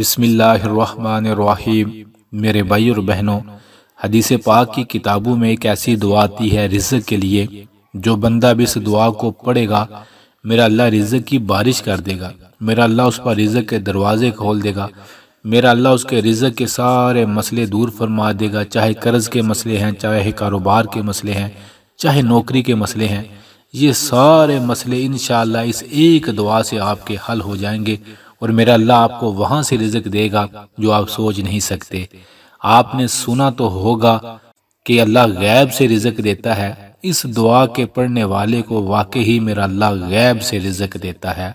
बिसमीम मेरे भाई और बहनों हदीस पाक की किताबों में एक ऐसी दुआ आती है रिजक के लिए जो बंदा भी इस दुआ को पढ़ेगा मेरा अल्लाह रिजक की बारिश कर देगा मेरा अल्लाह उस पर रिजक के दरवाजे खोल देगा मेरा अल्लाह उसके रिजक के सारे मसले दूर फरमा देगा चाहे कर्ज के मसले हैं चाहे कारोबार के मसले हैं चाहे नौकरी के मसले हैं ये सारे मसले इन इस एक दुआ से आपके हल हो जाएंगे और मेरा अल्लाह आपको वहाँ से रिजक देगा जो आप सोच नहीं सकते आपने सुना तो होगा कि अल्लाह गैब से रिजक देता है इस दुआ के पढ़ने वाले को वाकई ही मेरा अल्लाह गैब से रिजक देता है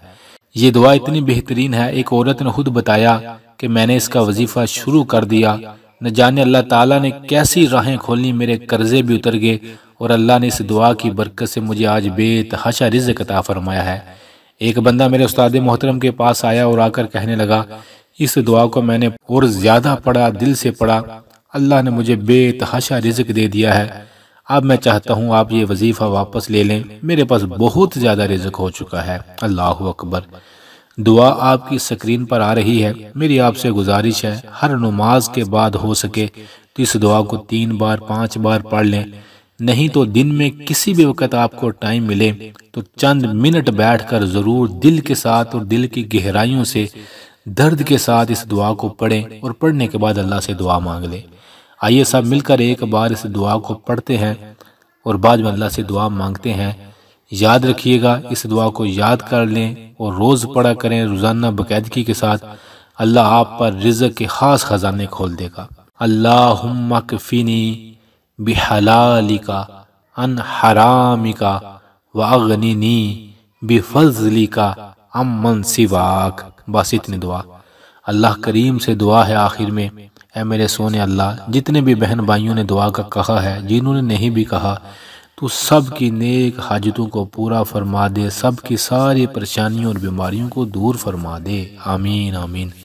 ये दुआ इतनी बेहतरीन है एक औरत ने खुद बताया कि मैंने इसका वजीफा शुरू कर दिया न जाने अल्लाह ताला ने कैसी राहें खोली मेरे कर्जे भी उतर गए और अल्लाह ने इस दुआ की बरकत से मुझे आज बेतहाशा रिजक अता फरमाया है एक बंदा मेरे उस्ताद मोहतरम के पास आया और आकर कहने लगा इस दुआ को मैंने और ज़्यादा पढ़ा दिल से पढ़ा अल्लाह ने मुझे बेतहाशा रिजक दे दिया है अब मैं चाहता हूँ आप ये वजीफ़ा वापस ले लें मेरे पास बहुत ज़्यादा रिजक हो चुका है अल्लाह अकबर दुआ आपकी स्क्रीन पर आ रही है मेरी आपसे गुजारिश है हर नमाज के बाद हो सके तो इस दुआ को तीन बार पाँच बार पढ़ लें नहीं तो दिन में किसी भी वक्त आपको टाइम मिले तो चंद मिनट बैठकर ज़रूर दिल के साथ और दिल की गहराइयों से दर्द के साथ इस दुआ को पढ़ें और पढ़ने के बाद अल्लाह से दुआ मांग लें आइए सब मिलकर एक बार इस दुआ को पढ़ते हैं और बाद में अल्लाह से दुआ मांगते हैं याद रखिएगा इस दुआ को याद कर लें और रोज़ पढ़ा करें रोज़ाना बाकायदगी के साथ अल्लाह आप पर रिज के ख़ास ख़जाने खोल देगा अल्लाह मकफिनी बहलालिका अन हरामिका व अगनिनी बेफजलिका अमन सिवाक बस इतनी दुआ अल्लाह करीम से दुआ है आखिर में ए मेरे सोने अल्लाह जितने भी बहन भाइयों ने दुआ का कहा है जिन्होंने नहीं भी कहा तो सब की नेक हाजतों को पूरा फरमा दे सब की सारी परेशानियों और बीमारियों को दूर फरमा दे आमीन आमीन